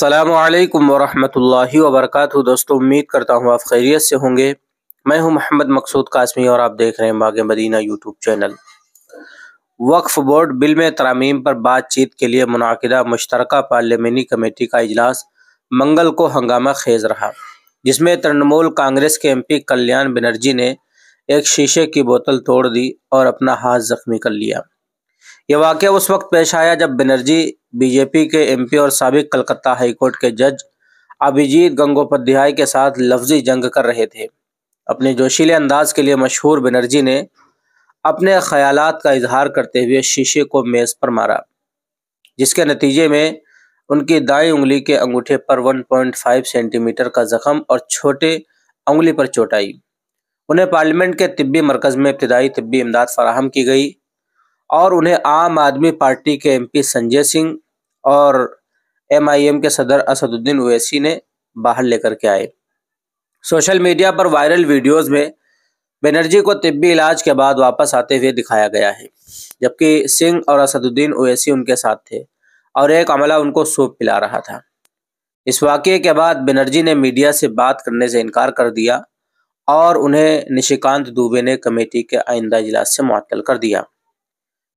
असलकम वरहमल वबरक दोस्तों उम्मीद करता हूँ आप खैरियत से होंगे मैं हूँ मोहम्मद मकसूद कासमी और आप देख रहे हैं Bagh Madina YouTube channel Waqf board bill में तरामीम पर बातचीत के लिए मुनदा मुश्तरक पार्लियामानी कमेटी का इजलास मंगल को हंगामा खेज रहा जिसमें तृणमूल कांग्रेस के एम पी कल्याण बनर्जी ने एक शीशे की बोतल तोड़ दी और अपना हाथ जख्मी कर लिया यह वाक़ उस वक्त पेश आया जब बनर्जी बीजेपी के एमपी और सबक कलकत्ता हाईकोर्ट के जज अभिजीत गंगोपाध्याय के साथ लफ्जी जंग कर रहे थे अपने जोशीले अंदाज के लिए मशहूर बनर्जी ने अपने ख्याल का इजहार करते हुए शीशे को मेज़ पर मारा जिसके नतीजे में उनकी दाई उंगली के अंगूठे पर 1.5 सेंटीमीटर का जख्म और छोटे उंगली पर चोट आई उन्हें पार्लियामेंट के तिब्बी मरकज़ में इब्तदाई तिब्बी इमदाद फराहम की गई और उन्हें आम आदमी पार्टी के एमपी संजय सिंह और एमआईएम के सदर असदुद्दीन ओवैसी ने बाहर लेकर के आए सोशल मीडिया पर वायरल वीडियोस में बनर्जी को तिब्बी इलाज के बाद वापस आते हुए दिखाया गया है जबकि सिंह और असदुद्दीन ओवैसी उनके साथ थे और एक अमला उनको सूप पिला रहा था इस वाक़े के बाद बनर्जी ने मीडिया से बात करने से इनकार कर दिया और उन्हें निशिकांत दुबे ने कमेटी के आइंदा इजलास से मुअत्तल कर दिया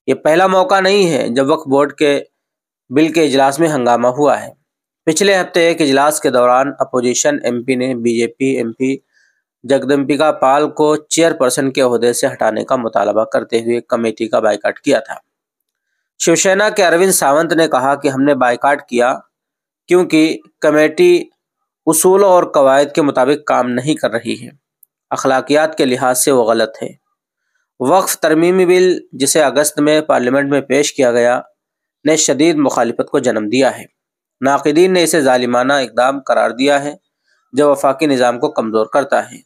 ये पहला मौका नहीं है जब वक्फ बोर्ड के बिल के इजलास में हंगामा हुआ है पिछले हफ्ते एक इजलास के दौरान अपोजिशन एमपी ने बीजेपी एमपी जगदम्बिका पाल को चेयरपर्सन के अहदे से हटाने का मुतालबा करते हुए कमेटी का बाइकाट किया था शिवसेना के अरविंद सावंत ने कहा कि हमने बाइकाट किया क्योंकि कमेटी उसूलों और कवायद के मुताबिक काम नहीं कर रही है अखलाकियात के लिहाज से वो गलत है वक्फ तरमीमी बिल जिसे अगस्त में पार्लियामेंट में पेश किया गया ने शदीद मुखालफत को जन्म दिया है नाकदीन ने इसे ालिमाना इकदाम करार दिया है जो वफाकी निज़ाम को कमज़ोर करता है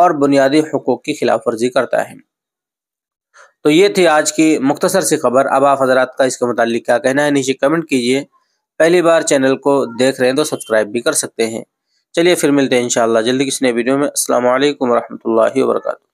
और बुनियादी हकूक़ की खिलाफ वर्जी करता है तो ये थी आज की मुख्तसर सी खबर अब आप हजरात का इसके मतलब क्या कहना है नीचे कमेंट कीजिए पहली बार चैनल को देख रहे हैं तो सब्सक्राइब भी कर सकते हैं चलिए फिर मिलते हैं इन जल्दी किसी नए वीडियो में असल वरहमल वर्का